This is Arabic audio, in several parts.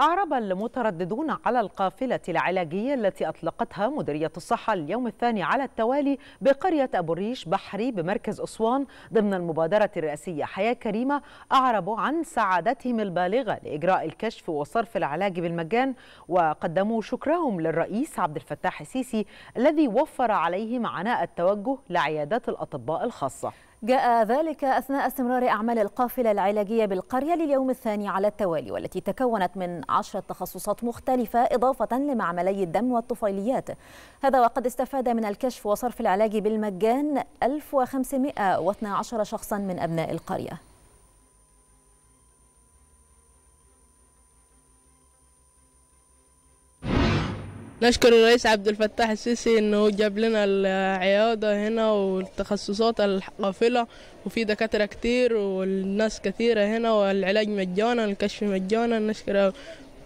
أعرب المترددون على القافلة العلاجية التي أطلقتها مديرية الصحة اليوم الثاني على التوالي بقرية أبو الريش بحري بمركز أسوان ضمن المبادرة الرئاسية حياة كريمة أعربوا عن سعادتهم البالغة لإجراء الكشف وصرف العلاج بالمجان وقدموا شكرهم للرئيس عبد الفتاح السيسي الذي وفر عليهم عناء التوجه لعيادات الأطباء الخاصة جاء ذلك أثناء استمرار أعمال القافلة العلاجية بالقرية لليوم الثاني على التوالي والتي تكونت من عشرة تخصصات مختلفة إضافة لمعملي الدم والطفيليات هذا وقد استفاد من الكشف وصرف العلاج بالمجان 1512 شخصا من أبناء القرية نشكر الرئيس عبد الفتاح السيسي انه جاب لنا العياده هنا والتخصصات القافله وفي دكاتره كتير والناس كثيره هنا والعلاج مجانا الكشف مجانا نشكر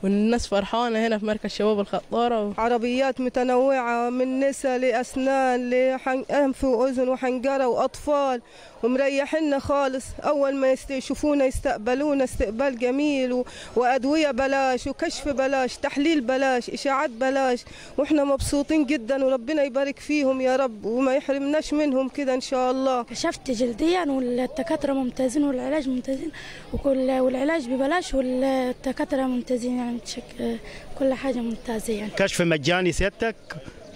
والناس فرحانة هنا في مركز شباب الخطارة و... عربيات متنوعة من نساء لأسنان لأنف وأذن وحنجرة وأطفال ومريحنا خالص أول ما يشوفونا يستقبلونا استقبال جميل و... وأدوية بلاش وكشف بلاش تحليل بلاش إشاعات بلاش وإحنا مبسوطين جدا وربنا يبارك فيهم يا رب وما يحرمناش منهم كده إن شاء الله كشفت جلديا والدكاترة ممتازين والعلاج ممتازين وكل والعلاج ببلاش والدكاترة ممتازين يعني الحيوان شك... آه، كل حاجه ممتازه يعني كشف مجاني سيادتك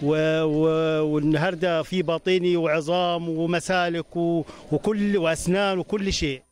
و... و... والنهارده في باطيني وعظام ومسالك و... وكل واسنان وكل شيء